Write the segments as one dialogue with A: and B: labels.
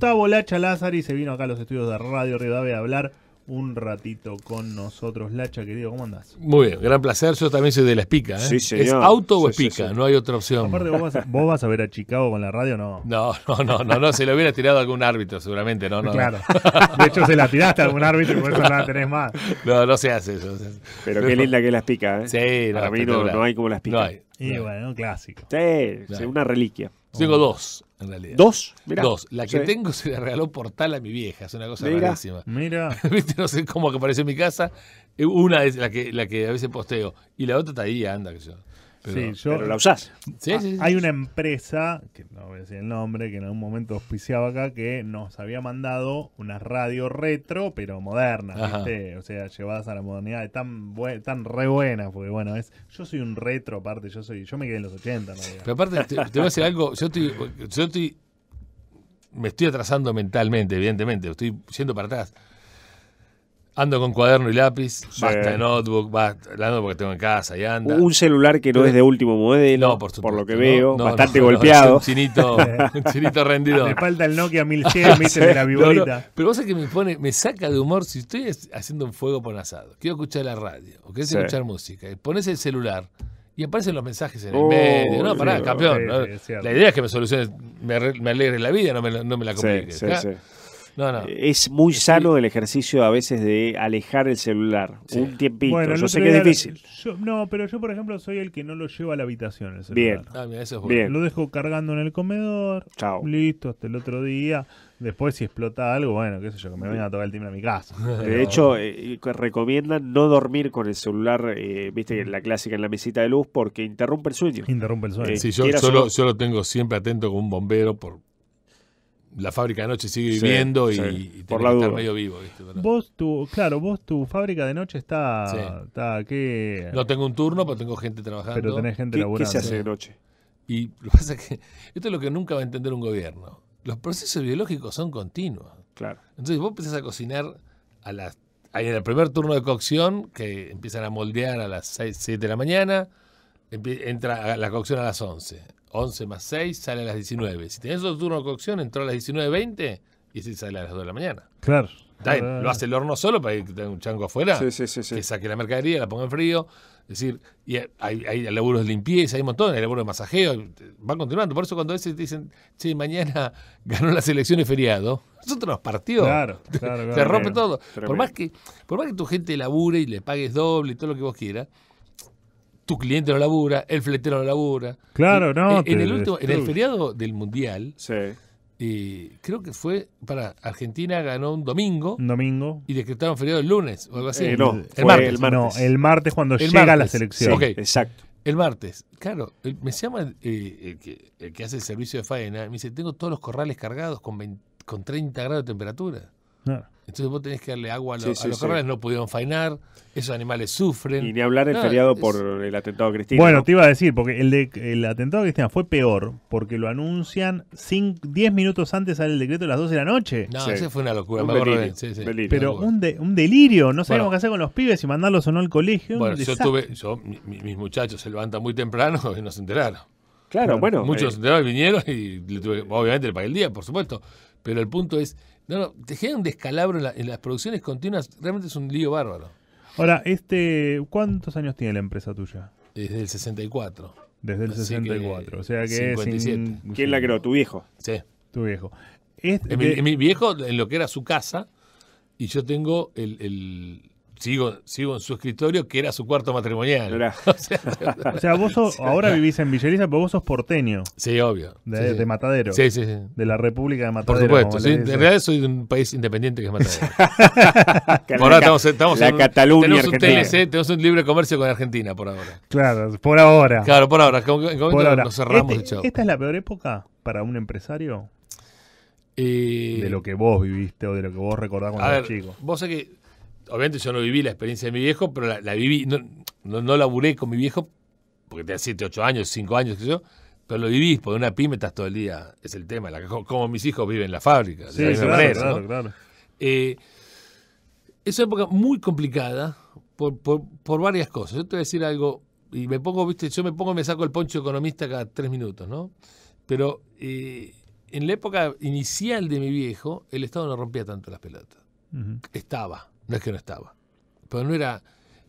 A: Gustavo Lacha Lázari se vino acá a los estudios de Radio Rivadavia a hablar un ratito con nosotros. Lacha, querido, ¿cómo andás?
B: Muy bien, gran placer. Yo también soy de la espica. ¿eh? ¿Es auto o espica? no hay otra
A: opción. Aparte, ¿vos vas, a ver a Chicago con la radio no? No, no, no, no,
B: no. se lo hubiera tirado a algún árbitro, seguramente. No, no, claro. De hecho, se la tiraste a algún árbitro y por eso no la tenés más. No, no se hace
C: eso. Pero qué linda que es la espica. ¿eh? Sí, no, Para mí no, hay como la espica. No hay.
A: Y bueno, un clásico.
C: Sí, una reliquia. Tengo dos, en realidad. ¿Dos? Dos. La que tengo se la regaló
B: Portal a mi vieja, es una cosa rarísima. Mira. ¿Viste? No sé cómo que apareció en mi casa. Eh, una es la que, la que a veces posteo. Y la otra está ahí, anda. que yo pero, sí, la usás.
A: Ah, hay una empresa, que no voy a decir el nombre, que en algún momento auspiciaba acá, que nos había mandado una radio retro, pero moderna, O sea, llevadas a la modernidad, tan, tan re buena porque bueno, es yo soy un retro aparte, yo soy yo me quedé en los 80.
B: Pero aparte, te, voy a decir algo, yo estoy, yo estoy, me estoy atrasando mentalmente, evidentemente, estoy yendo para atrás. Ando con cuaderno y lápiz, basta basta notebook, basta, la notebook tengo en casa y anda. Un celular que no es de
C: último modelo, no, por, supuesto, lo que veo, bastante golpeado. Un chinito, un chinito rendido. Me falta el Nokia 1100, dice de la viborita.
B: Pero vos sabés que me pone, me saca de humor si estoy haciendo un fuego por asado, quiero escuchar la radio, o querés escuchar música, pones el celular y aparecen los mensajes en el oh, medio. No, pará, campeón. la idea es que me soluciones, me, me alegre la vida, no me, no me la compliques.
C: Eh, es muy sano el ejercicio a veces de alejar el celular un tiempito. Bueno, yo sé que es difícil.
A: no, pero yo, por ejemplo, soy el que no lo lleva a la habitación el celular. Ah, Bien. Lo dejo cargando en el comedor. Chao. Listo, hasta el otro día. Después, si explota algo, bueno, qué sé yo, que me vengan a tocar el timbre a mi casa. De hecho,
C: eh, recomiendan no dormir con el celular, eh, viste, la clásica en la mesita de luz, porque interrumpe el sueño. Interrumpe el sueño. sí, yo,
B: lo tengo siempre atento con un bombero por la fábrica de noche sigue viviendo y, Por que medio vivo.
A: Vos tu, claro, vos tu fábrica de noche está, No
B: tengo un turno, pero tengo gente trabajando. Pero tenés gente se hace de noche? Y lo que pasa que esto es lo que nunca va a entender un gobierno. Los procesos biológicos son continuos. Claro. Entonces vos empezás a cocinar a las en el primer turno de cocción, que empiezan a moldear a las 6, 7 de la mañana, entra la cocción a las 11. 11 más 6 sale a las 19. Si tenés otro turno de cocción, entró a las 19.20 y si sale a las 2 de la mañana.
C: Claro. Ah. lo hace
B: el horno solo para que tenga un chango afuera, sí, sí, sí, que saque la mercadería, la ponga en frío. Es decir, y hay, laburos de limpieza, hay un montón, hay laburos de masajeo, van continuando. Por eso cuando a veces te dicen, che, mañana ganó la selección y feriado, nosotros nos partió. Claro, Se rompe todo. Por más, que, por más que tu gente labure y le pagues doble y todo lo que vos quieras, tu cliente no labura, el fletero no labura. Claro, eh, no. En, el en el feriado del Mundial, sí. Eh, creo que fue para Argentina ganó un domingo. Un domingo. Y decretaron feriado el lunes o algo así. Eh, no, el, martes. el martes. No, el
A: martes cuando llega la selección.
B: Exacto. El martes, claro, me llama el, que, hace el servicio de faena, me dice, tengo todos los corrales cargados con, con 30 grados de temperatura. Entonces vos tenés que darle agua a, los sí. no pudieron fainar, esos
A: animales sufren. Y ni hablar el feriado
C: por el atentado a Cristina. Bueno,
A: te iba a decir, porque el, de, el atentado a Cristina fue peor, porque lo anuncian 10 minutos antes Al el decreto a las 12 de la noche. No, ese fue
B: una locura, Pero
A: un, un, delirio, no sabemos qué hacer con los pibes, Y mandarlos o no al colegio. Bueno, yo tuve,
B: mis muchachos se levantan muy temprano y no se enteraron. Claro, bueno. muchos eh. se enteraron, vinieron y le tuve, obviamente para el día, por supuesto. Pero el punto es, no, no, te genera un descalabro en, las producciones continuas, realmente es un lío bárbaro.
A: Ahora, este, ¿cuántos años tiene la empresa tuya? Desde el 64. Desde el 64, o sea que ¿Quién
C: la creó? ¿Tu viejo? Sí. Tu viejo. mi,
B: viejo en lo que era su casa, y yo tengo el sigo, sigo en su escritorio, que era su cuarto matrimonial. o, sea, vos ahora
A: vivís en Villariza pero vos sos porteño. Sí, obvio. De, Matadero. Sí, sí, sí. De la República de Matadero. Por supuesto. en realidad
B: soy de un país independiente que es Matadero. por ahora estamos, estamos la en Cataluña tenemos un tenemos un libre comercio con Argentina por ahora. Claro,
A: por ahora.
B: Claro, por ahora. Como, Nos cerramos este, el el ¿Esta
A: es la peor época para un empresario? Eh, de lo que vos viviste o de lo que vos recordás cuando eras chico.
B: Vos sabés que obviamente yo no viví la experiencia de mi viejo, pero la, viví, no, no, laburé con mi viejo, porque tenía 7, 8 años, 5 años, qué yo, pero lo vivís, porque una pyme todo el día, es el tema, como mis hijos viven en la fábrica, de eh, es una época muy complicada por, varias cosas. Yo te voy a decir algo, y me pongo, viste, yo me pongo, me saco el poncho economista cada tres minutos, ¿no? Pero eh, en la época inicial de mi viejo, el Estado no rompía tanto las pelotas. Estaba no es que no estaba. Pero no era.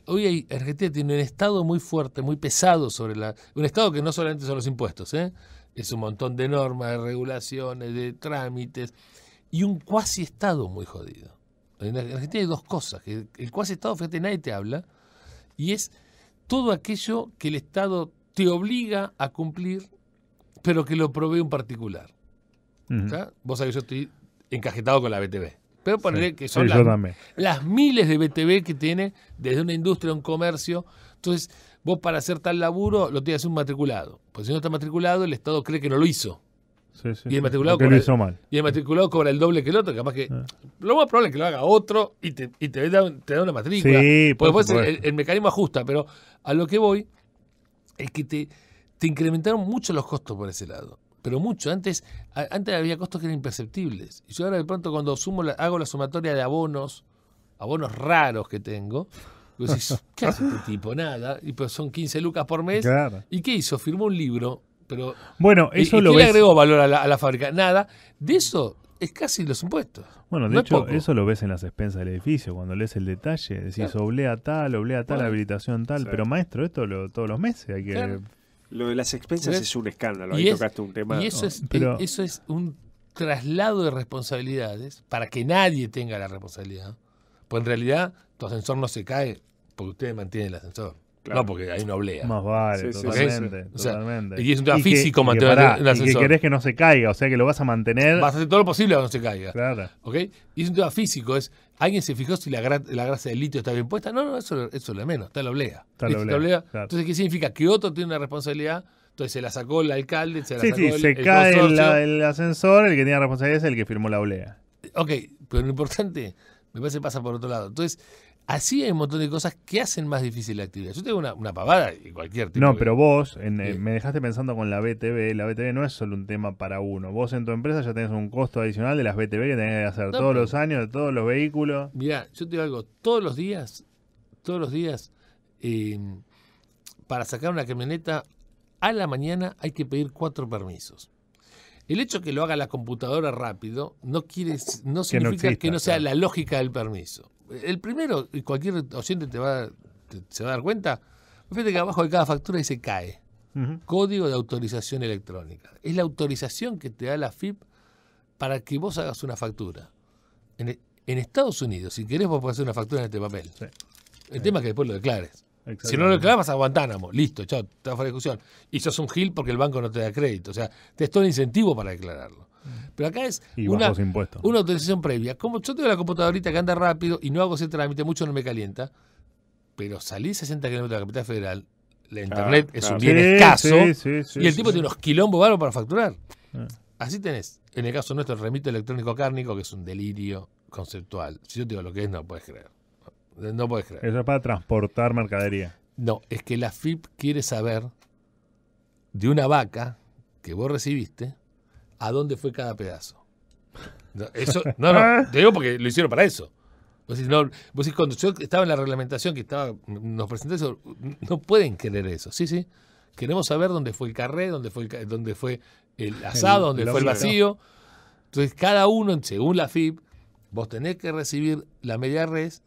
B: Hoy Argentina tiene un Estado muy fuerte, muy pesado sobre la. Un Estado que no solamente son los impuestos, ¿eh? es un montón de normas, de regulaciones, de trámites, y un cuasi Estado muy jodido. En Argentina hay dos cosas. Que el cuasi Estado, fíjate, nadie te habla, y es todo aquello que el Estado te obliga a cumplir, pero que lo provee un particular. vos sabés que yo estoy encajetado con la BTV. Pero ponerle que son las, miles de BTV que tiene desde una industria un comercio. Entonces, vos para hacer tal laburo lo tienes que un matriculado. Porque si no está matriculado, el Estado cree que no lo hizo.
A: Sí, y el matriculado,
B: cobra, el doble que el otro, capaz que ah. lo más probable es que lo haga otro y te, y te, da, una matrícula. el, mecanismo ajusta, pero a lo que voy es que te, te incrementaron mucho los costos por ese lado pero mucho. Antes, antes había costos que eran imperceptibles. Y yo ahora de pronto cuando sumo hago la sumatoria de abonos, abonos raros que tengo, ¿qué hace este tipo? Nada. Y pues son 15 lucas por mes. ¿Y qué hizo? Firmó un libro, pero... Bueno, eso lo... ¿qué le agregó valor a la, a fábrica? Nada. De eso es casi los impuestos.
A: Bueno, de hecho, eso lo ves en las expensas del edificio, cuando lees el detalle, decís oblea tal, oblea tal, habilitación tal, pero maestro, esto lo, todos los meses hay que
C: lo de las expensas pues, es un escándalo, ahí tocaste un tema. Y eso, es, eh,
B: eso es un traslado de responsabilidades para que nadie tenga la responsabilidad. Pues en realidad tu ascensor no se cae porque ustedes mantienen el ascensor. No, porque hay una oblea. Más vale, totalmente, y es un tema físico mantener el ascensor. Y que querés
A: que no se caiga, o sea que lo vas a mantener. Vas a hacer todo lo posible para que
B: no se caiga. Claro. Y es un tema físico, es ¿Alguien se fijó si la, la grasa de litio está bien puesta? No, no, eso, es lo menos, está la oblea. Entonces, ¿qué significa? Que otro tiene una responsabilidad entonces se la sacó el alcalde, se la sí, sacó sí, el, se cae el,
A: ascensor, el que tiene la responsabilidad es el que firmó la oblea.
B: Ok, pero lo importante me parece pasa por otro lado. Entonces, Así hay un montón de cosas que
A: hacen más difícil la actividad. Yo
B: tengo una, pavada y cualquier tipo. No, pero
A: vos eh, me dejaste pensando con la BTV. La BTV no es solo un tema para uno. Vos en tu empresa ya tenés un costo adicional de las BTV que tenés que hacer todos los años, de todos los vehículos.
B: Mirá, yo te digo algo. Todos los días, todos los días, em, para sacar una camioneta a la mañana hay que pedir cuatro permisos. El hecho que lo haga la computadora rápido no quiere, no significa que no, sea la lógica del permiso. El primero, y cualquier oyente te va, se va a dar cuenta, fíjate que abajo de cada factura dice CAE, Código de Autorización Electrónica. Es la autorización que te da la FIP para que vos hagas una factura. E, en, Estados Unidos, si querés, vos podés hacer una factura en este papel. El tema es que después lo declares. Si no lo declaras a Guantánamo, listo, chao, está fuera de discusión. Y sos un gil porque el banco no te da crédito. O sea, te es todo el incentivo para declararlo. Pero acá es una, una autorización previa. Como yo tengo la computadorita que anda rápido y no hago ese trámite, mucho no me calienta, pero salí 60 kilómetros de la capital federal, la internet es un bien escaso y el tipo tiene unos quilombos baros para facturar. Ah. Así tenés, en el caso nuestro, el remito electrónico cárnico, que es un delirio conceptual. Si yo te digo lo que es, no puedes creer. No, no puedes creer. Eso es para transportar mercadería. No, es que la FIP quiere saber de una vaca que vos recibiste a dónde fue cada pedazo. eso, no, no, ah. te digo porque lo hicieron para eso. Vos decís, vos cuando yo estaba en la reglamentación que estaba, nos presenté eso, no pueden querer eso. Sí, sí. Queremos saber dónde fue el carré, dónde fue el, dónde fue el asado, dónde fue el vacío. Entonces, cada uno, según la FIP, vos tenés que recibir la media res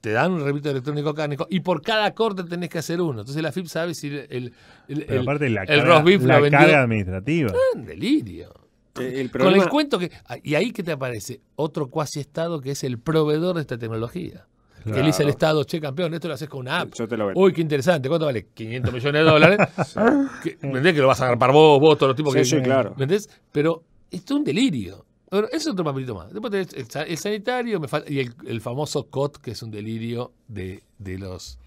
B: te dan un repito electrónico cánico y por cada corte tenés que hacer uno. Entonces la FIP sabe si el, el, el, la carga,
A: la administrativa. Ah, un delirio. Eh, con el
B: cuento que. Ah, y ahí que te aparece otro cuasi Estado que es el proveedor de esta tecnología. Que le dice el Estado, che campeón, esto lo haces con una app. Yo Uy, qué interesante, ¿cuánto vale? 500 millones de dólares. ¿Me ¿Entendés que lo vas a agarrar vos, vos, todos los tipos que. Sí, claro. ¿Entendés? Pero esto es un delirio eso es otro papelito más. Después tenés el, sanitario y el, famoso COT, que es un delirio de, los,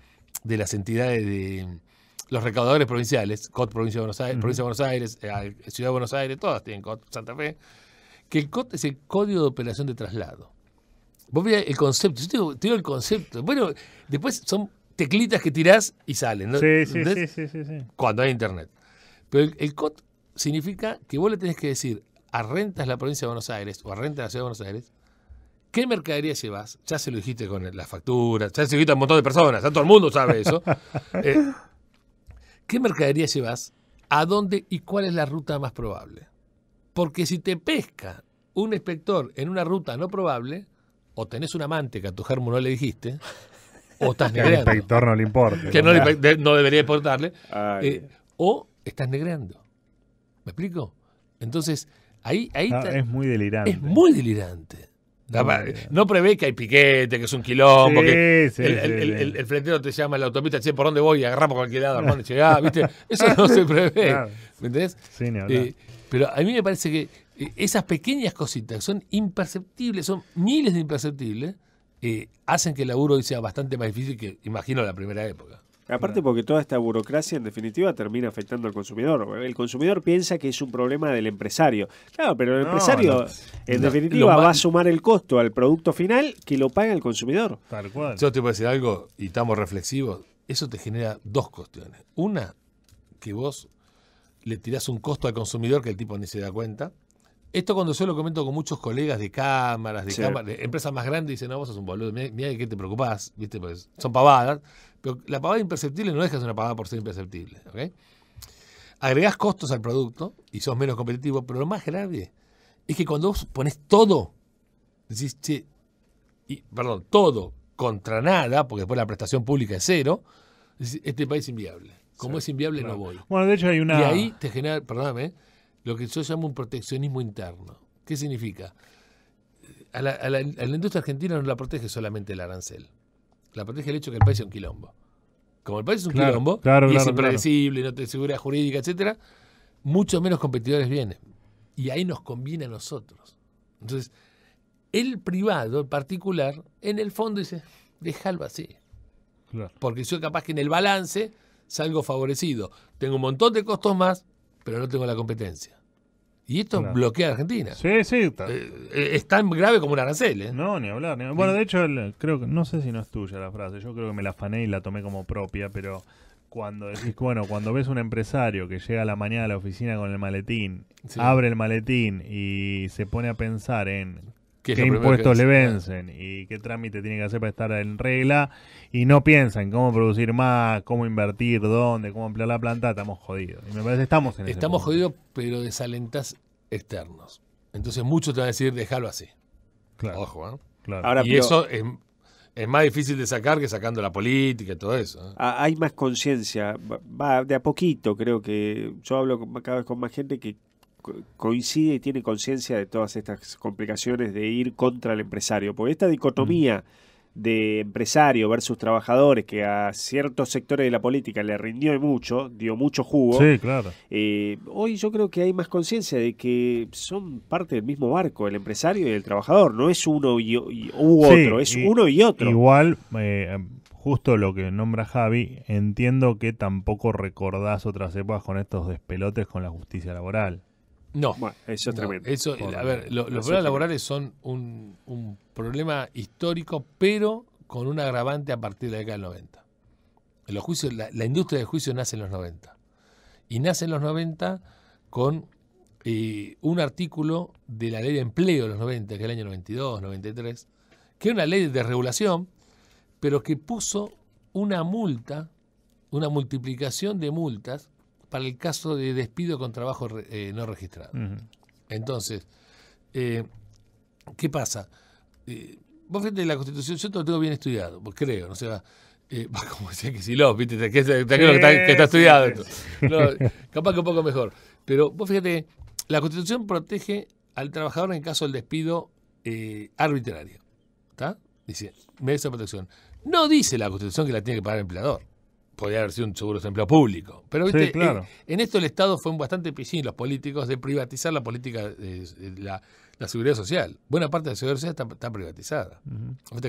B: de las entidades de los recaudadores provinciales, COT Provincia de Buenos Aires, Provincia de Buenos Aires, eh, Ciudad de Buenos Aires, todas tienen COT, Santa Fe, que el COT es el Código de Operación de Traslado. Vos mirá el concepto, yo te el concepto. Bueno, después son teclitas que tirás y salen, ¿no? Sí, sí, sí, sí, Cuando hay internet. Pero el, COT significa que vos le tenés que decir rentas la provincia de Buenos Aires o arrendas la ciudad de Buenos Aires, ¿qué mercadería llevas? Ya se lo dijiste con la factura, ya se lo dijiste a un montón de personas, ya todo el mundo sabe eso.
A: Eh,
B: ¿Qué mercadería llevas? ¿A dónde y cuál es la ruta más probable? Porque si te pesca un inspector en una ruta no probable, o tenés un amante que a tu germo no le dijiste,
A: o estás negreando. Que inspector no le importe. Que
B: no, debería importarle. Eh, o estás negreando. ¿Me explico? Entonces, Ahí, es muy delirante. Es muy delirante. No, prevé que hay piquete, que es un quilombo, que el, sí, te llama la autopista, ¿por dónde voy? agarra por cualquier lado, dónde ah, ¿Viste? Eso no se prevé. ¿Me entendés? Eh, pero a mí me parece que eh, esas pequeñas cositas son imperceptibles, son miles de imperceptibles, eh, hacen que el laburo hoy sea bastante más difícil que, imagino,
C: la primera época. Aparte porque toda esta burocracia en definitiva termina afectando al consumidor. El consumidor piensa que es un problema del empresario. Claro, pero el empresario en definitiva va a sumar el costo al producto final que lo paga el consumidor. Tal cual. Yo te voy a decir algo y estamos
B: reflexivos. Eso te
C: genera dos cuestiones. Una,
B: que vos le tirás un costo al consumidor que el tipo ni se da cuenta. Esto cuando yo lo comento con muchos colegas de cámaras, de, empresas más grandes, dicen, no, vos sos un boludo, mira de qué te preocupás, ¿viste? Pues, son pavadas. Pero la pavada imperceptible no dejas una pavada por ser imperceptible, Agregás costos al producto y sos menos competitivo, pero lo más grave es que cuando vos pones todo, decís, perdón, todo contra nada, porque después la prestación pública es cero, este país es inviable. Como es inviable, no voy. Bueno, de hecho hay una... Y ahí te genera, perdóname, lo que yo llamo un proteccionismo interno. ¿Qué significa? A la, industria argentina no la protege solamente el arancel, la protege el hecho de que el país es un quilombo. Como el país es un quilombo y es impredecible, no tiene seguridad jurídica, etcétera, Mucho menos competidores vienen. Y ahí nos conviene a nosotros. Entonces, el privado, el particular, en el fondo dice, déjalo así. Porque soy capaz que en el balance salgo favorecido. Tengo un montón de costos más,
A: pero no tengo la competencia. Y esto bloquea a Argentina. Sí, sí. Eh, eh, es tan grave como un arancel. ¿eh? No, ni hablar. Bueno, de hecho, creo que no sé si no es tuya la frase. Yo creo que me la afané y la tomé como propia, pero cuando decís, bueno, cuando ves un empresario que llega a la mañana a la oficina con el maletín, abre el maletín y se pone a pensar en qué impuestos le vencen y qué trámite tiene que hacer para estar en regla y no piensan cómo producir más, cómo invertir, dónde, cómo ampliar la planta, estamos jodidos. estamos Estamos
B: jodidos, pero desalentas externos. Entonces muchos te van a decir, déjalo así. ¿eh? y eso es, más difícil de sacar que sacando la política
C: y todo eso. ¿eh? Ah, hay más conciencia. Va de a poquito, creo que. Yo hablo cada vez con más gente que coincide y tiene conciencia de todas estas complicaciones de ir contra el empresario. Porque esta dicotomía de empresario versus trabajadores que a ciertos sectores de la política le rindió mucho, dio mucho jugo,
A: eh,
C: hoy yo creo que hay más conciencia de que son parte del mismo barco, el empresario y el trabajador, no es uno y, u otro, es uno y otro.
A: Igual, eh, justo lo que nombra Javi, entiendo que tampoco recordás otras épocas con estos despelotes con la justicia laboral.
C: No. eso es tremendo. Eso, a ver, los problemas laborales son
B: un, problema histórico, pero con un agravante a partir de la década del 90. los juicios, la, industria del juicio nace en los 90. Y nace en los 90 con eh, un artículo de la ley de empleo de los 90, que es el año 92, 93, que es una ley de regulación, pero que puso una multa, una multiplicación de multas para el caso de despido con trabajo eh, no registrado. Entonces, eh, ¿qué pasa? Eh, vos fíjate, la Constitución, yo te lo tengo bien estudiado, pues creo, no sé, va, va como decía que si lo, viste, que, está, que está, estudiado. No, capaz que un poco mejor. Pero vos fíjate, la Constitución protege al trabajador en caso del despido arbitrario. ¿Está? Dice, merece protección. No dice la Constitución que la tiene que pagar el empleador podría haber sido un seguro de empleo público. Pero en, esto el Estado fue bastante pichín, los políticos, de privatizar la política, de la, seguridad social. Buena parte de la seguridad social está, privatizada.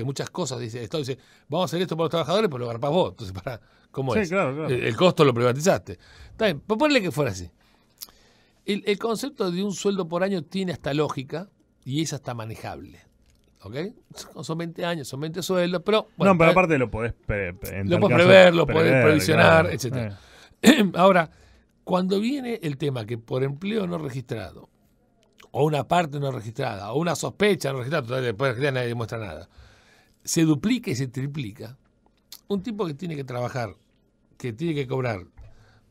B: Muchas cosas, dice, el Estado dice, vamos a hacer esto para los trabajadores, pero lo agarras vos. Entonces, para, ¿cómo es? El, costo lo privatizaste. Está bien, ponle que fuera así. El, el concepto de un sueldo por año tiene hasta lógica y es hasta manejable. ¿ok? Son 20 años, son 20 sueldos, pero... Bueno, no, pero
A: aparte lo podés, lo podés prever, lo podés previsionar, etc.
B: Eh. Ahora, cuando viene el tema que por empleo no registrado, o una parte no registrada, o una sospecha no registrada, todavía después de nadie demuestra nada, se duplica y se triplica, un tipo que tiene que trabajar, que tiene que cobrar,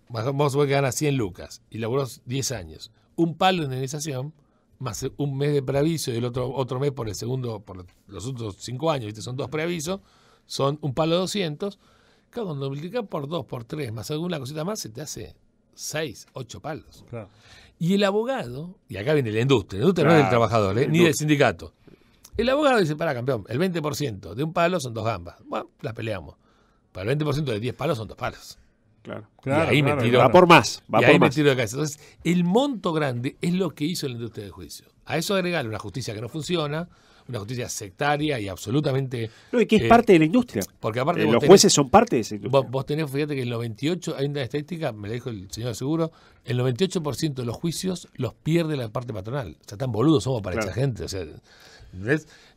B: vamos a ver que gana 100 lucas y laboró 10 años, un palo de indemnización, más un mes de preaviso y el otro, otro mes por el segundo, por los otros cinco años, ¿viste? son dos preavisos, son un palo 200. Claro, cuando multiplicas por dos, por tres, más alguna cosita más, se te hace seis, ocho palos. Y el abogado, y acá viene la industria, la industria no es del trabajador, ¿eh? ni del sindicato. El abogado dice, para campeón, el 20% de un palo son dos gambas. Bueno, las peleamos. Para el 20% de 10 palos son dos palos. Claro. ahí metido, va por más. ahí metido de casa. Entonces, el monto grande es lo que hizo la industria de juicio. A eso agregar una justicia que no funciona, una justicia sectaria y absolutamente. No, y que es eh, parte de la industria. Porque aparte. Eh, los jueces
C: son parte de esa industria.
B: Vos, tenés, fíjate que el 98, hay una estadística, me la dijo el señor de seguro, el 98% de los juicios los pierde la parte patronal. O sea, tan boludos somos para esa gente. O sea,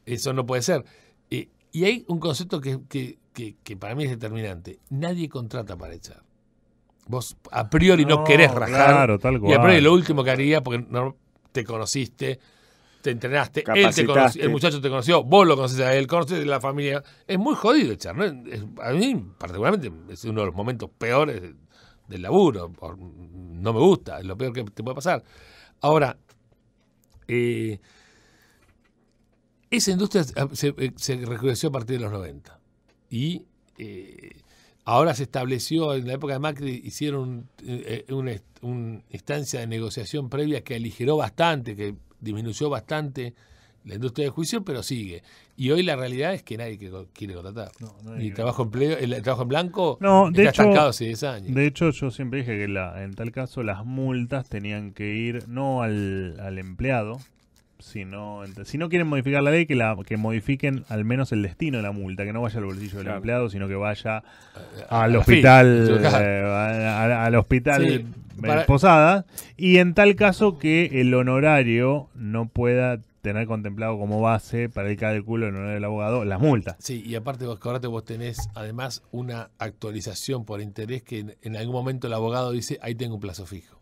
B: Eso no puede ser. Eh, y hay un concepto que, que para mí es determinante: nadie contrata para echar vos a priori no, querés rajar. Claro, tal Y a priori lo último que haría, porque no te conociste, te entrenaste, el muchacho te conoció, vos lo conocés a él, conociste a la familia. Es muy jodido echar, a mí, particularmente, es uno de los momentos peores del laburo. No me gusta, es lo peor que te puede pasar. Ahora, eh, esa industria se, se, eh, a partir de los 90. Y eh, Ahora se estableció, en la época de Macri hicieron eh, eh, una, instancia de negociación previa que aligeró bastante, que disminuyó bastante la industria de juicio, pero sigue. Y hoy la realidad es que nadie quiere contratar. y el trabajo, el trabajo en
A: blanco no, de está hecho, hace 10 años. De hecho, yo siempre dije que la, en tal caso las multas tenían que ir no al empleado, si no, si no quieren modificar la ley, que, la, que modifiquen al menos el destino de la multa, que no vaya al bolsillo del empleado, sino que vaya eh, eh, al hospital, eh, al, hospital Posada, y en tal caso que el honorario no pueda tener contemplado como base para el cálculo del honor del abogado las multas.
B: Sí, y aparte vos vos tenés además una actualización por interés que en, algún momento el abogado dice, ahí tengo un plazo fijo.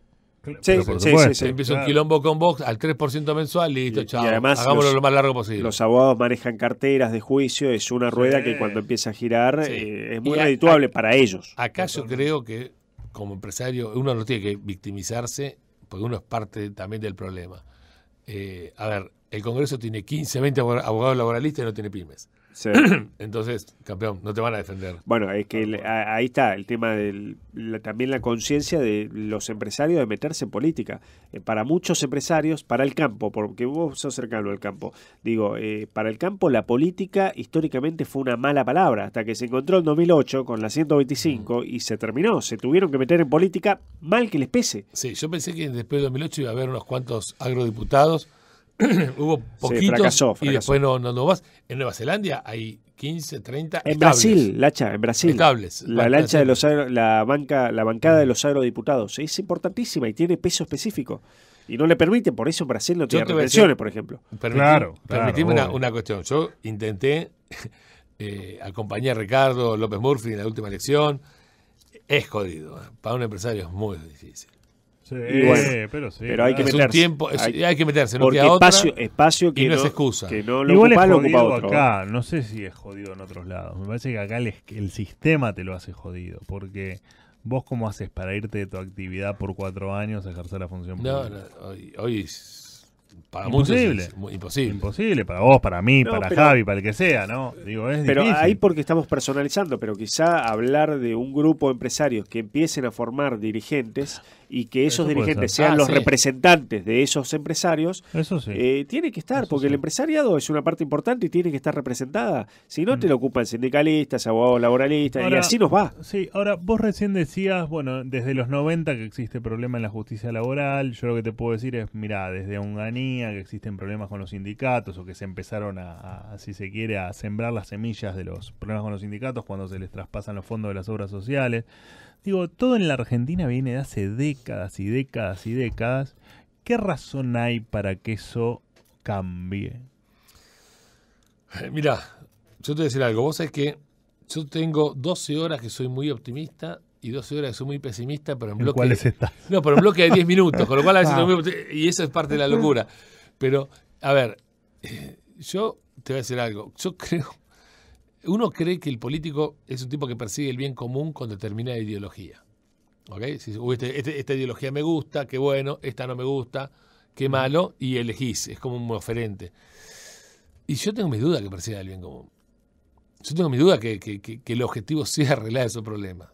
B: Sí, Empieza un quilombo con Vox al 3% mensual, listo, chao. Y además Hagámoslo lo más largo
C: posible. Los abogados manejan carteras de juicio, es una rueda que cuando empieza a girar eh, es muy redituable para ellos.
B: Acá yo creo que como empresario uno no tiene que victimizarse porque uno es parte también del problema. Eh, a ver, el Congreso tiene 15, 20 abogados laboralistas y no tiene pymes. Entonces, campeón, no te van a defender.
C: Bueno, es que ah, ahí está el tema de también la conciencia de los empresarios de meterse en política. Eh, para muchos empresarios, para el campo, porque vos sos cercano al campo, digo, eh, para el campo la política históricamente fue una mala palabra, hasta que se encontró en 2008 con la 125 y se terminó. Se tuvieron que meter en política mal que les pese. Sí, yo pensé que
B: después de 2008 iba a haber unos cuantos agrodiputados hubo poquitos y después no, no, más. En Nueva Zelanda hay 15, 30 En Brasil,
C: Lacha, en Brasil. la lancha de los la banca, la bancada de mm. los agrodiputados es importantísima y tiene peso específico. Y no le permite por eso Brasil no tiene retenciones, por ejemplo. claro,
B: una, cuestión. Yo intenté eh, acompañar a Ricardo López Murphy en la última elección. Es jodido. ¿eh? Para un empresario es muy difícil. Sí, pero, sí, hay que meterse. tiempo, un hay, porque espacio, espacio que no, es excusa.
A: Igual jodido acá, no sé si es jodido en otros lados. Me parece que acá el, sistema te lo hace jodido, porque vos cómo haces para irte de tu actividad por cuatro años a ejercer la función pública.
C: No, hoy, es imposible.
A: imposible. Imposible para vos, para mí, para Javi, para el que sea, ¿no? pero ahí
C: porque estamos personalizando, pero quizá hablar de un grupo de empresarios que empiecen a formar dirigentes y que esos dirigentes sean ah, los representantes de esos empresarios, eh, tiene que estar, porque el empresariado es una parte importante y tiene que estar representada. Si no, mm. te lo ocupan sindicalistas, abogados laboralistas, y así nos
A: va. Sí, ahora vos recién decías, bueno, desde los 90 que existe problema en la justicia laboral, yo lo que te puedo decir es, mira, desde Unganía que existen problemas con los sindicatos o que se empezaron a, a, si se quiere, a sembrar las semillas de los problemas con los sindicatos cuando se les traspasan los fondos de las obras sociales. Digo, todo en la Argentina viene de hace décadas y décadas y décadas. ¿Qué razón hay para que eso cambie?
B: Eh, mira, yo te voy a decir algo. Vos sabés que yo tengo 12 horas que soy muy optimista y 12 horas que soy muy pesimista, pero en, ¿En ¿Cuál No, pero en bloque de 10 minutos, con lo cual a veces muy Y eso es parte de la locura. Pero, a ver, eh, yo te voy a decir algo. Yo creo uno cree que el político es un tipo que persigue el bien común con determinada ideología. ¿Ok? Si, este, este, esta ideología me gusta, qué bueno, esta no me gusta, qué malo, y elegís, es como un oferente. Y yo tengo mi duda que persiga el bien común. Yo tengo mi duda que, que, el objetivo sea arreglar esos problemas.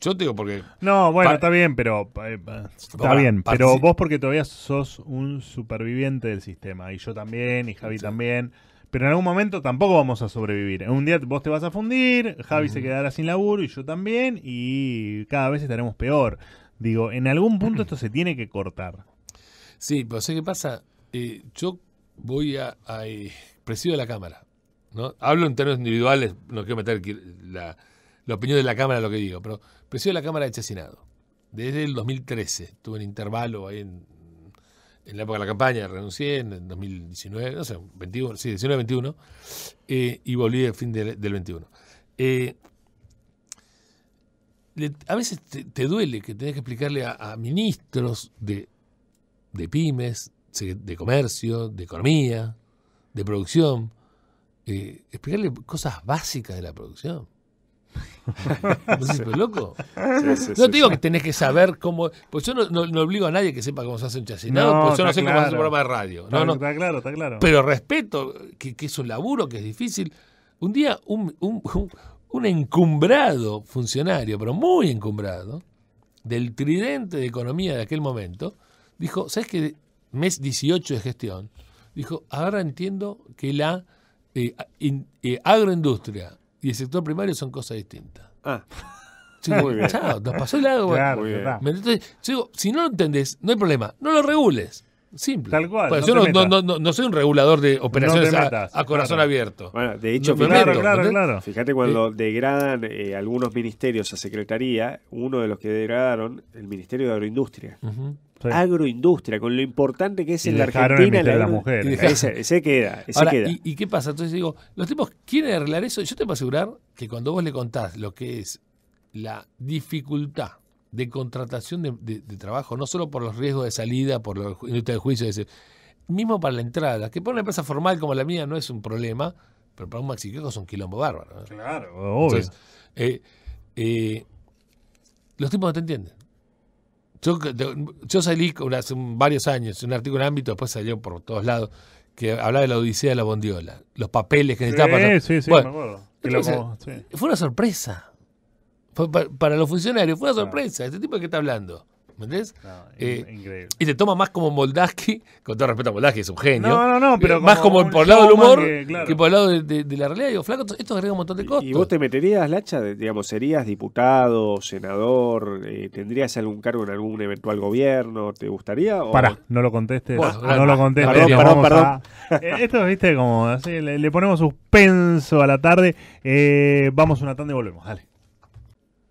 B: Yo tengo digo porque.
A: No, bueno, está bien, pero. Eh, está bien, pero vos porque todavía sos un superviviente del sistema. Y yo también, y Javi también. Pero en algún momento tampoco vamos a sobrevivir. Un día vos te vas a fundir, Javi se quedará sin laburo y yo también, y cada vez estaremos peor. Digo, en algún punto esto se tiene que cortar. Sí, pero pues, sé qué pasa. Eh, yo voy a, a eh,
B: la Cámara. ¿no? Hablo en términos individuales, no quiero meter la, la opinión de la Cámara lo que digo, pero presidio la Cámara de asesinado Desde el 2013, tuve un intervalo ahí en en la época de la campaña, renuncié en 2019, no sé, 21, sí, 19-21, eh, y volví a fin del, 21. Eh, a veces te, duele que tengas que explicarle a, ministros de, pymes, de comercio, de economía, de producción, eh, explicarle cosas básicas de la producción loco. no te digo que tenés que saber cómo. Pues yo no, obligo a nadie que sepa cómo se hace un chacinado, porque yo no sé cómo se hace un programa de radio. Está, claro, está claro. Pero respeto que, es un laburo, que es difícil. Un día, un, un, encumbrado funcionario, pero muy encumbrado, del tridente de economía de aquel momento, dijo: ¿Sabes qué? Mes 18 de gestión, dijo: Ahora entiendo que la eh, eh, agroindustria y el sector primario son cosas distintas. Ah. Sí, muy bien. Chao, nos pasó el agua. Claro, si no lo entendés, no hay problema, no lo regules. Simple. Tal cual. no yo no, soy un regulador de operaciones a, corazón abierto. Bueno, de hecho, fíjate, claro, claro,
C: fíjate cuando degradan eh, algunos ministerios a secretaría, uno de los que degradaron, el Ministerio de Agroindustria. Ajá agroindustria, con lo importante que es en la Argentina la, la mujer. ese, queda,
B: Y, qué pasa? Entonces digo, los tipos quieren arreglar eso. Yo te puedo asegurar que cuando vos le contás lo que es la dificultad de contratación de, trabajo, no solo por los riesgos de salida, por los de juicio, mismo para la entrada, que para una empresa formal como la mía no es un problema, pero para un maxiqueco es un quilombo bárbaro. Claro, obvio. Eh, eh, los tipos no te entienden. Yo, yo salí hace varios años, un artículo en ámbito, después salió por todos lados, que hablaba de la Odisea de la Bondiola, los papeles que necesitaba sí, Fue una sorpresa. para, los funcionarios fue una sorpresa. Este tipo de que está hablando. ¿Me entendés?
C: Eh, increíble. Y
B: te toma más como Moldaski, con todo respeto a Moldaski, es un genio. No, no, no, eh, pero. más como por el lado del humor que, por el lado de, la realidad. Digo, flaco, esto agrega
C: un montón de cosas. ¿Y vos te meterías, Lacha? Digamos, ¿serías diputado, senador? Eh, ¿Tendrías algún cargo en algún eventual gobierno? ¿Te gustaría? Pará, no lo contestes. no, lo ah, contestes. Perdón, perdón, perdón.
A: esto, viste, como así, le, ponemos suspenso a la tarde. Eh, vamos una tanda y volvemos, dale.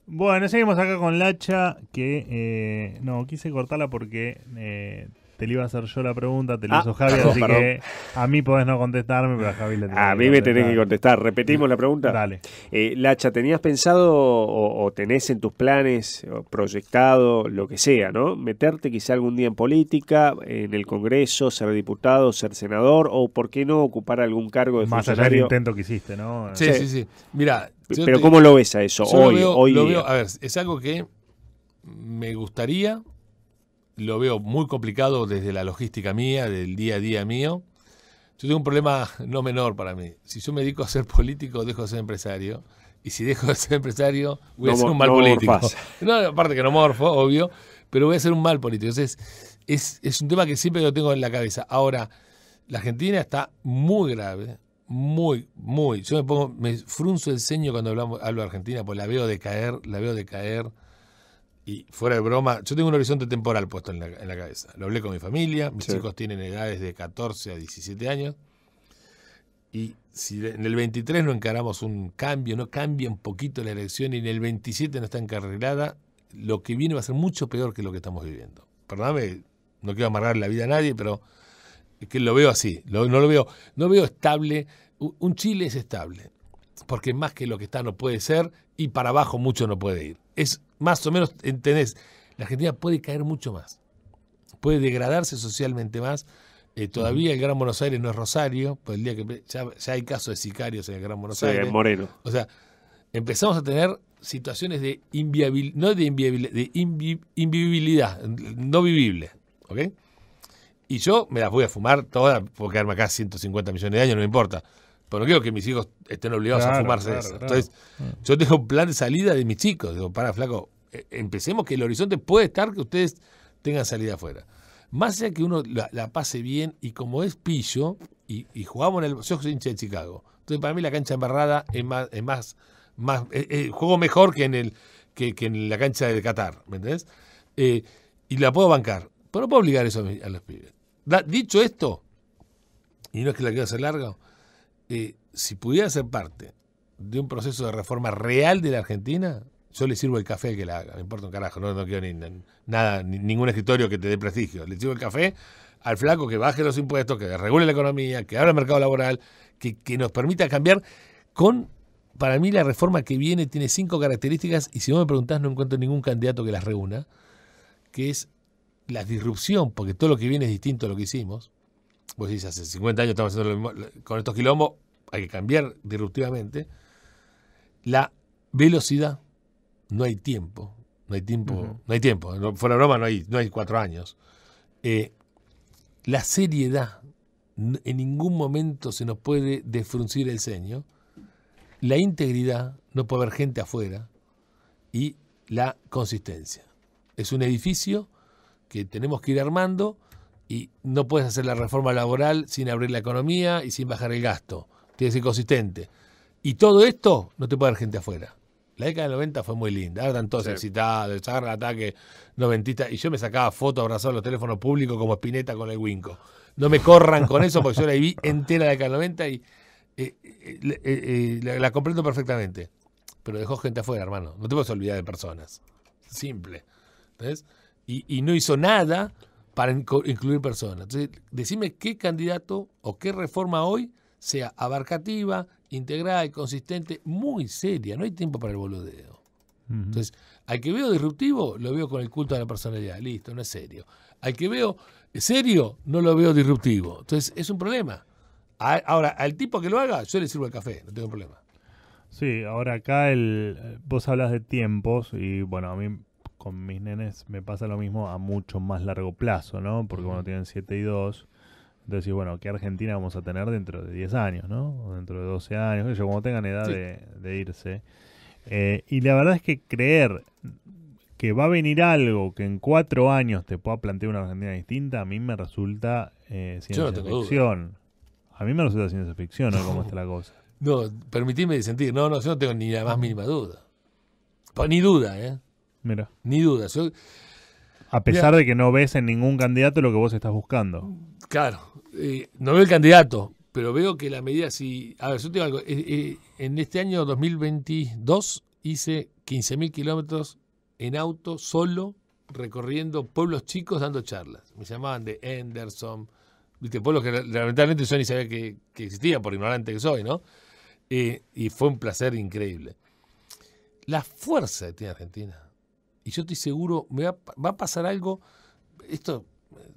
A: Bueno, seguimos acá con Lacha, que eh, no, quise cortarla porque eh, te le iba a hacer yo la pregunta, te lo ah, hizo Javi, así que a mí podés no contestarme, pero a Javi
C: le tenés A mí me tenés que contestar. Repetimos la pregunta. Dale. Eh, Lacha, ¿tenías pensado o, tenés en tus planes proyectado lo que sea, ¿no? Meterte quizá algún día en política, en el Congreso, ser diputado, ser senador o, ¿por qué no, ocupar algún cargo de Más allá del intento que hiciste, ¿no? Sí, sí, sí. Mira. Pero, ¿cómo lo ves a eso hoy?
B: a ver, es algo que me gustaría lo veo muy complicado desde la logística mía, del día a día mío. Yo tengo un problema no menor para mí. Si yo me dedico a ser político, dejo de ser empresario. Y si dejo de ser empresario, voy a ser un mal político. No, aparte que no morfo, obvio, pero voy a ser un mal político. Entonces, es, un tema que siempre lo tengo en la cabeza. Ahora, la Argentina está muy grave, muy, muy. Yo me pongo, me frunzo el ceño cuando hablamos, hablo de Argentina, Porque la veo decaer, la veo decaer. Y fuera de broma, yo tengo un horizonte temporal puesto en la, cabeza. Lo hablé con mi familia, mis hijos chicos tienen edades de 14 a 17 años. Y si en el 23 no encaramos un cambio, no cambia un poquito la elección y en el 27 no está encarrilada, lo que viene va a ser mucho peor que lo que estamos viviendo. Perdóname, no quiero amarrar la vida a nadie, pero es que lo veo así, no lo veo, no veo estable. Un Chile es estable, porque más que lo que está no puede ser y para abajo mucho no puede ir es más o menos, ¿entendés? La Argentina puede caer mucho más, puede degradarse socialmente más. Eh, todavía el Gran Buenos Aires no es Rosario, pues el día que ya, hay casos de sicarios en el Gran Buenos Aires. Moreno. O sea, empezamos a tener situaciones de inviabilidad, no de inviabilidad, de invivibilidad, no vivible. ¿Ok? Y yo me las voy a fumar todas, puedo quedarme acá 150 millones de años, no me importa pero no quiero que mis hijos estén obligados a fumarse eso. Entonces, yo tengo un plan de salida de mis chicos. Digo, para, flaco, eh, empecemos que el horizonte puede estar que ustedes tengan salida afuera. Más allá que uno la, pase bien y como es pillo, y, jugamos en el. Yo soy hincha de Chicago. Entonces, para mí la cancha embarrada es más. Es más, más eh, eh, juego mejor que en, el, que, en la cancha de Qatar, ¿me entendés? y la puedo bancar. Pero no puedo obligar eso a, los pibes. dicho esto, y no es que la quiero hacer larga, si pudiera ser parte de un proceso de reforma real de la Argentina, yo le sirvo el café que la haga, me importa un carajo, no, quiero ni, nada, ningún escritorio que te dé prestigio. Le sirvo el café al flaco que baje los impuestos, que regule la economía, que abra el mercado laboral, que, que nos permita cambiar con para mí la reforma que viene tiene cinco características y si vos me preguntás no encuentro ningún candidato que las reúna, que es la disrupción, porque todo lo que viene es distinto a lo que hicimos, vos hace 50 años estamos haciendo lo mismo, con estos quilombos hay que cambiar disruptivamente. La velocidad, no hay tiempo, no hay tiempo, no hay tiempo, no, fuera broma no hay, no hay cuatro años. Eh, la seriedad, en ningún momento se nos puede desfruncir el ceño. La integridad, no puede haber gente afuera. Y la consistencia. Es un edificio que tenemos que ir armando y no puedes hacer la reforma laboral sin abrir la economía y sin bajar el gasto. Tienes que ser consistente. Y todo esto no te puede dar gente afuera. La década del 90 fue muy linda. Ahora están todos sí. excitados, ataque noventista. Y yo me sacaba fotos abrazado los teléfonos públicos como Espineta con el Winco. No me corran con eso porque yo la vi entera la década del 90 y eh, eh, eh, la, comprendo perfectamente. Pero dejó gente afuera, hermano. No te puedes olvidar de personas. Simple. ¿Ves? Y, y no hizo nada para incluir personas. Entonces, decime qué candidato o qué reforma hoy sea abarcativa, integrada y consistente, muy seria. No hay tiempo para el boludeo. Entonces, al que veo disruptivo, lo veo con el culto a la personalidad. Listo, no es serio. Al que veo serio, no lo veo disruptivo. Entonces, es un problema. Ahora, al tipo que lo haga, yo le sirvo el café, no tengo problema.
A: Sí, ahora acá el, vos hablas de tiempos y bueno, a mí con mis nenes me pasa lo mismo a mucho más largo plazo, ¿no? Porque cuando tienen 7 y 2, entonces bueno, ¿qué Argentina vamos a tener dentro de 10 años, ¿no? O dentro de 12 años, yo, cuando tengan edad de, irse. Eh, y la verdad es que creer que va a venir algo que en 4 años te pueda plantear una Argentina distinta, a mí me resulta eh, ciencia ficción. A mí me resulta ciencia ficción, ¿no? ¿Cómo está la cosa?
B: No, permitime sentir, no, no, yo no tengo ni la más mínima duda. Pues, ni
A: duda, ¿eh? Ni dudas. a pesar de que no ves en ningún candidato lo que vos estás buscando.
B: Claro, eh,
A: no veo el candidato,
B: pero veo que la medida si... A ver, yo te digo algo. Eh, eh, en este año 2022 hice 15.000 kilómetros en auto solo recorriendo pueblos chicos dando charlas. Me llamaban de Anderson, ¿viste? pueblos que lamentablemente yo ni sabía que, existía por ignorante que soy, ¿no? y fue un placer increíble. La fuerza que tiene Argentina y yo estoy seguro, me va, a pasar algo, esto,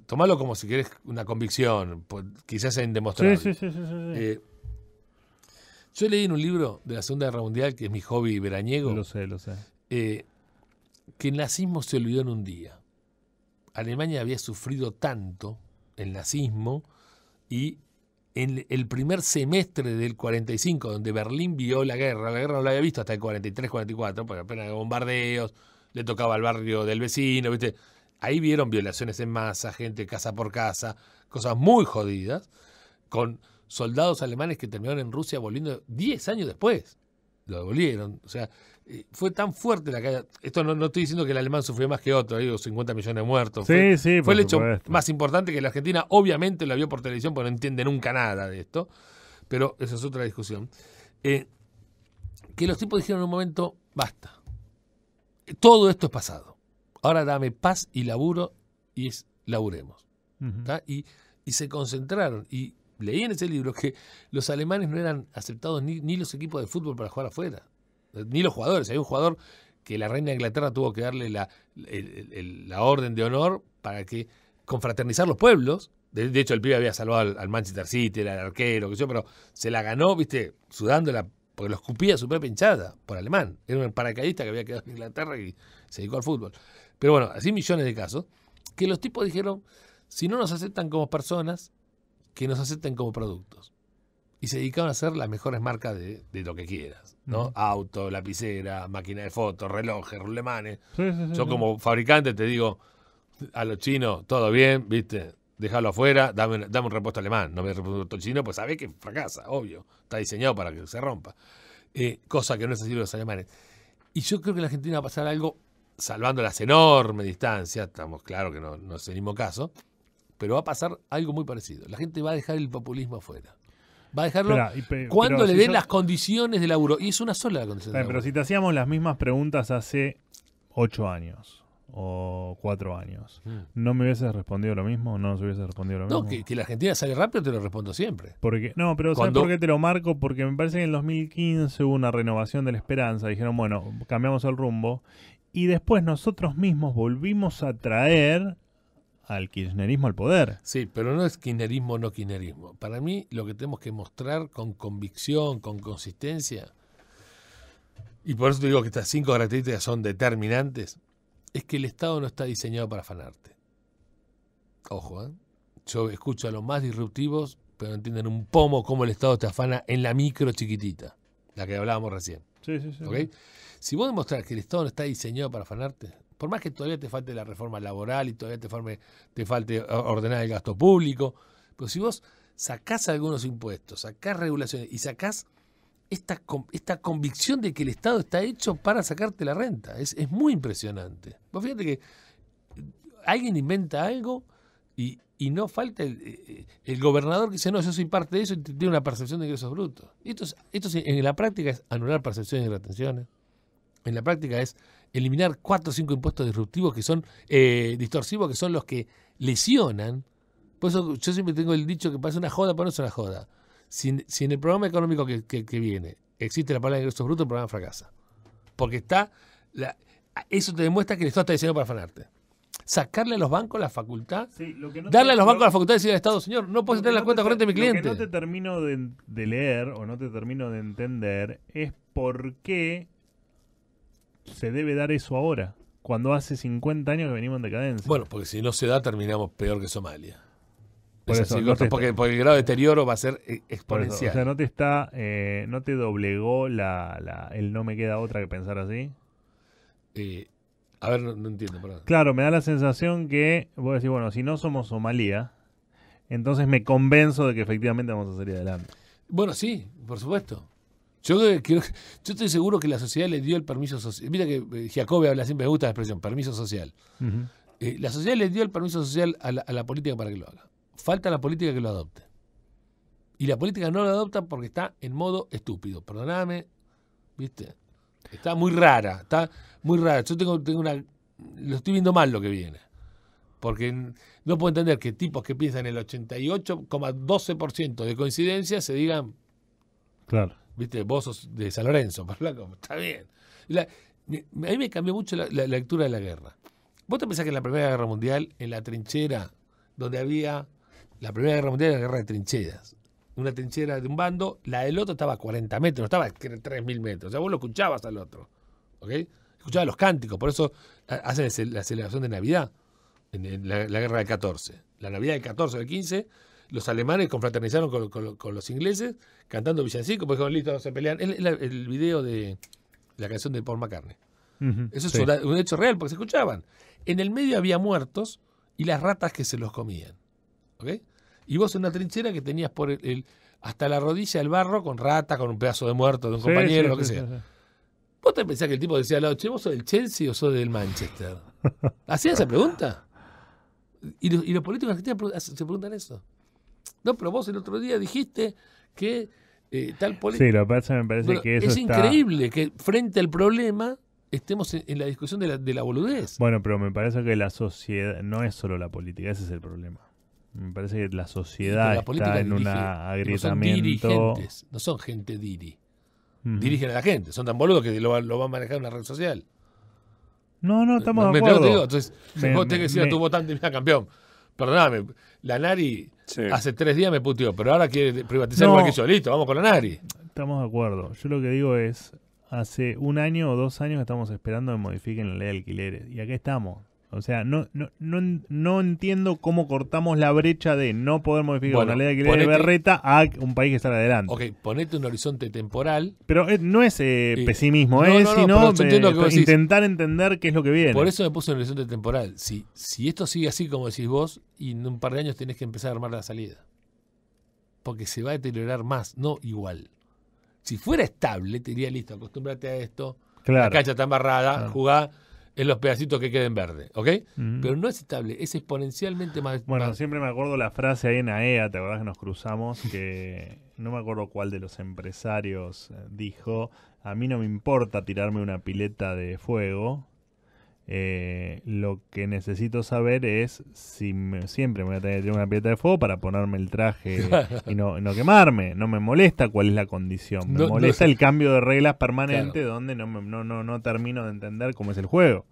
B: tomalo como si quieres una convicción, pues, quizás en indemostrable. Sí, sí, eh, yo leí en un libro de la Segunda Guerra Mundial, que es mi hobby veraniego. Lo sé, lo sé. Eh, que el nazismo se olvidó en un día. Alemania había sufrido tanto el nazismo y en el primer semestre del 45, donde Berlín vio la guerra, la guerra no la había visto hasta el 43-44, porque apenas bombardeos, le tocaba al barrio del vecino, ¿viste? Ahí vieron violaciones en masa, gente casa por casa, cosas muy jodidas, con soldados alemanes que terminaron en Rusia volviendo 10 años después. Lo devolvieron. O sea, eh, fue tan fuerte la caída. Esto no, estoy diciendo que el alemán sufrió más que otro, digo, 50 millones de muertos. Sí, fue, sí, Fue el hecho más importante que la Argentina, obviamente lo vio por televisión, porque no entiende nunca nada de esto. Pero esa es otra discusión. Eh, que los tipos dijeron en un momento, basta todo esto es pasado. Ahora dame paz y laburo y es, laburemos. y, se concentraron. Y leí en ese libro que los alemanes no eran aceptados ni, los equipos de fútbol para jugar afuera, ni los jugadores. Hay un jugador que la reina de Inglaterra tuvo que darle la, la orden de honor para que confraternizar los pueblos. De, hecho, el pibe había salvado al, Manchester City, al el arquero, que yo, pero se la ganó, viste, sudando la porque lo escupía súper pinchada, por alemán. Era un paracaidista que había quedado en Inglaterra y se dedicó al fútbol. Pero bueno, así millones de casos, que los tipos dijeron, si no nos aceptan como personas, que nos acepten como productos. Y se dedicaron a hacer las mejores marcas de, lo que quieras, ¿no? Auto, lapicera, máquina de fotos, relojes, rulemanes. Yo como fabricante te digo, a los chinos, todo bien, ¿viste? déjalo afuera, dame, un repuesto alemán, no me repuesto chino, pues sabe que fracasa, obvio. Está diseñado para que se rompa. Eh, cosa que no es así los alemanes. Y yo creo que en la Argentina va a pasar algo, salvando las enormes distancias, estamos claro que no, no es el mismo caso, pero va a pasar algo muy parecido. La gente va a dejar el populismo afuera. Va a dejarlo cuando le den las
A: condiciones de laburo. Y es una sola la condición. Pero, pero si te hacíamos las mismas preguntas hace ocho años, o cuatro años. Mm. ¿No me hubieses respondido lo mismo? ¿No nos hubieses respondido lo mismo? No, que, la Argentina sale rápido te lo respondo siempre. Porque, no, pero ¿sabes por qué te lo marco? Porque me parece que en el 2015 hubo una renovación de la esperanza. Dijeron, bueno, cambiamos el rumbo. Y después nosotros mismos volvimos a traer al kirchnerismo
B: al poder. Sí, pero no es kirchnerismo o no kirchnerismo. Para mí lo que tenemos que mostrar con convicción, con consistencia, y por eso te digo que estas cinco características son determinantes, es que el Estado no está diseñado para afanarte. Ojo, ¿eh? yo escucho a los más disruptivos, pero no entienden un pomo cómo el Estado te afana en la micro chiquitita, la que hablábamos recién.
A: Sí, sí, sí.
B: Si vos demostrás que el Estado no está diseñado para afanarte, por más que todavía te falte la reforma laboral y todavía te, te falte ordenar el gasto público, pero si vos sacás algunos impuestos, sacás regulaciones y sacás esta, esta convicción de que el Estado está hecho para sacarte la renta. Es, es muy impresionante. fíjate que eh, alguien inventa algo y, no falta eh, eh, el, gobernador que dice, no, yo soy parte de eso y tiene una percepción de ingresos brutos. Esto, esto en la práctica es anular percepciones y retenciones. En la práctica es eliminar cuatro o cinco impuestos disruptivos que son distorsivos, que son los que lesionan. Por eso yo siempre tengo el dicho que parece una joda, pero no es una joda si, en el programa económico que, viene existe la palabra de ingresos brutos, el programa fracasa. Porque está. eso te demuestra que el Estado está diseñado para afanarte. Sacarle a los bancos la facultad,
A: darle a los bancos a la facultad de
B: decir al Estado, señor, no puedo tener la cuenta corriente de mi cliente. Lo que no
A: te termino de, de leer o no te termino de entender es por qué se debe dar eso ahora, cuando hace 50 años que venimos en decadencia.
B: Bueno, porque si no se da, terminamos peor que Somalia
A: por eso, porque,
B: el grado de deterioro va a ser eh, exponencial. o sea,
A: no te está, eh, no te doblegó la, el no me queda otra que pensar así. Eh, a ver, no, entiendo. Claro, me da la sensación que a decir bueno, si no somos Somalia, entonces me convenzo de que efectivamente vamos a salir adelante.
B: Bueno, sí, por supuesto. Yo, yo estoy seguro que la sociedad le dio el permiso social. Mira que Jacobi habla siempre, me gusta la expresión, permiso social. la sociedad le dio el permiso social a la política para que lo haga falta la política que lo adopte. Y la política no lo adopta porque está en modo estúpido. Perdóname, ¿viste? Está muy rara, está muy rara. Yo tengo, una. Lo estoy viendo mal lo que viene. Porque no puedo entender que tipos que piensan el 88,12% de coincidencia se digan. Claro. ¿Viste? Vos sos de San Lorenzo, Está bien. a mí me cambió mucho la, la lectura de la guerra. ¿Vos te pensás que en la Primera Guerra Mundial, en la trinchera, donde había la Primera Guerra Mundial era la guerra de trincheras. Una trinchera de un bando, la del otro estaba a 40 metros, no estaba a 3.000 metros. O sea, vos lo escuchabas al otro. ¿Ok? Escuchabas los cánticos, por eso ah, hacen la celebración de Navidad en la, guerra del 14. La Navidad del 14 o del 15 los alemanes confraternizaron con, los ingleses cantando villancicos, porque dijeron, listo, se pelean. Es el, video de la canción de Paul McCartney. Eso es un hecho real, porque se escuchaban. En el medio había muertos y las ratas que se los comían. ¿okay? Y vos en una trinchera que tenías por el, hasta la rodilla el barro con rata, con un pedazo de muerto de un compañero, lo que sea. ¿Vos te pensás que el tipo decía lado, che, vos sos del Chelsea o sos del Manchester? hacías esa pregunta? Y los, y políticos argentinos se preguntan eso. No, pero vos el otro día dijiste que eh, tal política. Sí, lo me parece que eso es increíble
A: que frente al problema estemos en, la discusión de la, de la, boludez. Bueno, pero me parece que la sociedad no es solo la política, ese es el problema. Me parece que la sociedad está en un agrietamiento. No son dirigentes,
B: no son gente diri. Dirigen a la gente, son tan boludos que lo, lo van a manejar en una red social.
A: No, no, eh, estamos de acuerdo. entonces, me, vos que decir a tu
B: votante, campeón, perdóname, la Nari hace tres días me puteó, pero ahora quiere privatizar el igual listo, vamos con la Nari.
A: Estamos de acuerdo. Yo lo que digo es, hace un año o dos años estamos esperando que modifiquen la ley de alquileres. Y acá estamos, o sea, no, no, no, no entiendo cómo cortamos la brecha de no poder modificar la una ley de de berreta a un país que está adelante. Ok, ponete un horizonte temporal. Pero eh, no es eh, pesimismo, es eh, sino intentar entender qué es lo que viene. Por eso
B: me puse un horizonte temporal. Si, si esto sigue así como decís vos, y en un par de años tenés que empezar a armar la salida. Porque se va a deteriorar más, no igual. Si fuera estable, te diría listo, acostúmbrate a esto. La cancha está embarrada, juega. jugá en los pedacitos que queden verdes, ¿ok? Pero no
A: es estable, es exponencialmente más... Bueno, siempre me acuerdo la frase ahí en AEA, e ¿te acordás que nos cruzamos? Que no me acuerdo cuál de los empresarios eh, dijo, a mí no me importa tirarme una pileta de fuego, eh, lo que necesito saber es si siempre me voy a tener una piedra de fuego para ponerme el traje y no, quemarme. No me molesta cuál es la condición. Me molesta el cambio de reglas permanente donde no, no, no, termino de entender cómo es el juego.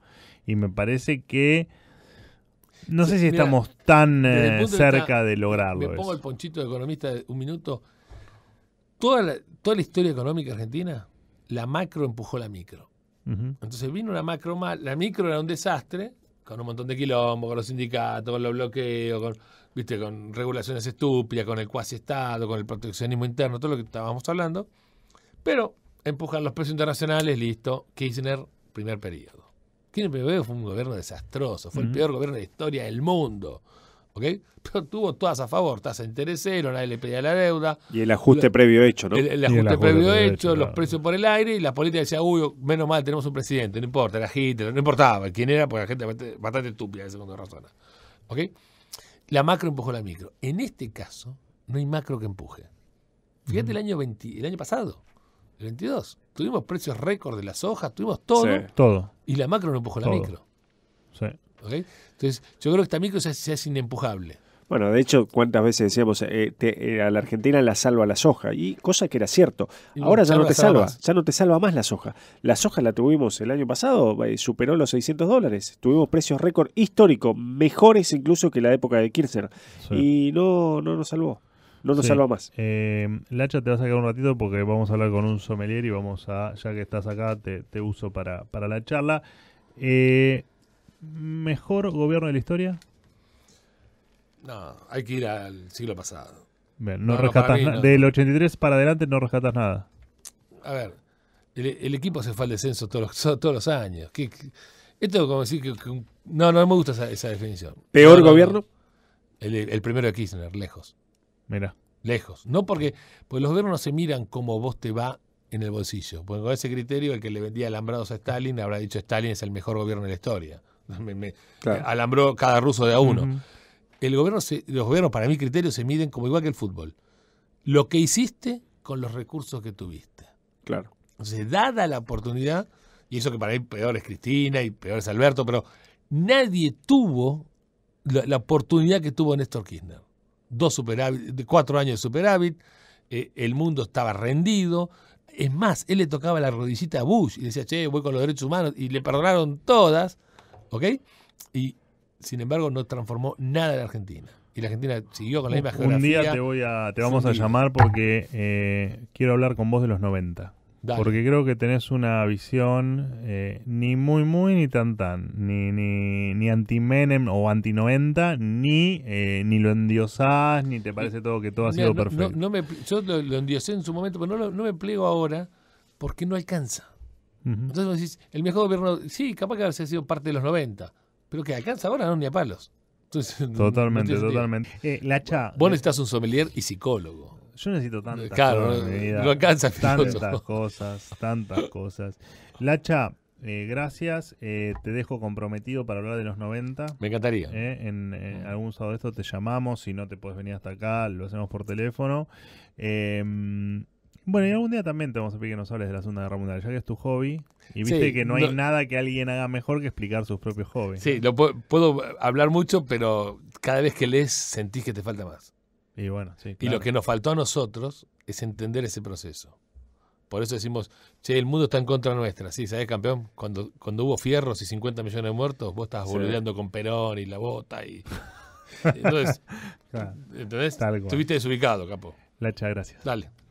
A: Y me parece que... No sé si estamos tan eh, cerca de, lograrlo. Me pongo
B: el ponchito de economista un minuto. Toda toda la historia económica argentina, la macro empujó la micro. Entonces vino una macro mal, la micro era un desastre, con un montón de quilombo, con los sindicatos, con los bloqueos, con, ¿viste? con regulaciones estúpidas, con el cuasi Estado, con el proteccionismo interno, todo lo que estábamos hablando. Pero empujan los precios internacionales, listo. Kirchner, primer periodo. Kirchner fue un gobierno desastroso, fue el peor gobierno de la historia del mundo. ¿ok? Pero tuvo todas a favor, tasa interesero, nadie le pedía la deuda.
C: Y el ajuste previo hecho, ¿no? El, ajuste, previo, hecho, los
B: precios por el aire y la política decía, uy, menos mal, tenemos un presidente, no importa, era Hitler, no importaba quién era, porque la gente bastante, bastante estúpida de segundo razón. ¿ok? La macro empujó la micro. En este caso, no hay macro que empuje. Fíjate el, año el año pasado, el 22, tuvimos precios récord de las hojas, tuvimos todo. todo. Y la macro no empujó la micro. Sí. Entonces, yo creo que esta micro se hace, inempujable.
C: Bueno, de hecho, cuántas veces decíamos, eh, eh, a la Argentina la salva la soja, y cosa que era cierto. Ahora ya no te salva, ya no te salva más la soja. La soja la tuvimos el año pasado, eh, superó los 600 dólares, tuvimos precios récord histórico, mejores incluso que la época de Kirchner, y no, no nos salvó. No nos salva más.
A: Lacha, te vas a quedar un ratito porque vamos a hablar con un sommelier y vamos a, ya que estás acá, te, uso para, para la charla. Eh, mejor gobierno de la historia?
B: No, hay que ir al siglo pasado.
A: no, rescatas Del 83 para adelante no rescatas nada.
B: A ver, el, equipo se fue al descenso todos los, todos los años. ¿Qué, Esto como decir que, No, no me gusta esa, definición. ¿Peor gobierno? El, primero de Kirchner, lejos. Mira. Lejos. No porque, pues los gobiernos no se miran como vos te va en el bolsillo. Porque con ese criterio, el que le vendía alambrados a Stalin habrá dicho Stalin es el mejor gobierno de la historia. Me, alambró cada ruso de a uno. El gobierno los gobiernos, para mi criterio, se miden como igual que el fútbol. Lo que hiciste con los recursos que tuviste. Claro. Entonces, dada la oportunidad, y eso que para mí peor es Cristina y peor es Alberto, pero nadie tuvo la, oportunidad que tuvo Néstor Kirchner. Dos superávit, cuatro años de superávit, eh, el mundo estaba rendido. Es más, él le tocaba la rodillita a Bush y decía, che, voy con los derechos humanos, y le perdonaron todas. ¿Ok? Y sin embargo no transformó nada de Argentina. Y la Argentina siguió con la misma geografía. Un día te, voy a, te vamos a llamar
A: porque eh, quiero hablar con vos de los 90. Porque creo que tenés una visión eh, ni muy muy ni tan tan, ni, ni, anti-Menem o anti-90, ni, eh, ni lo endiosás, ni te parece todo que todo ha sido perfecto.
B: yo lo, lo, endiosé en su momento, pero no, no me pliego ahora porque no alcanza. Entonces vos decís, el mejor gobierno, sí, capaz que ha sido parte de los 90, pero que alcanza ahora no ni a palos.
A: totalmente, totalmente.
B: Eh, la vos eh, necesitas un sommelier y psicólogo. Yo necesito tantas cosas. No, alcanza tantas
A: cosas, tantas cosas. Lacha, eh, gracias. Eh, te dejo comprometido para hablar de los 90. Me encantaría. en, algún sábado de esto te llamamos. Si no te puedes venir hasta acá, lo hacemos por teléfono. Eh, bueno, y algún día también te vamos a pedir que nos hables de la Segunda Guerra Mundial, ya que es tu hobby. Y viste que no hay nada que alguien haga mejor que explicar sus propios hobbies.
B: Sí, lo puedo, hablar mucho, pero cada vez que lees sentís que te falta más. Y bueno, sí, Y lo que nos faltó a nosotros es entender ese proceso. Por eso decimos, che, el mundo está en contra nuestra. Sí, ¿sabes, campeón? Cuando, cuando hubo fierros y 50 millones de muertos, vos estabas boludeando con Perón y la bota y... Entonces,
A: claro. estuviste desubicado, capo. La gracias. Dale.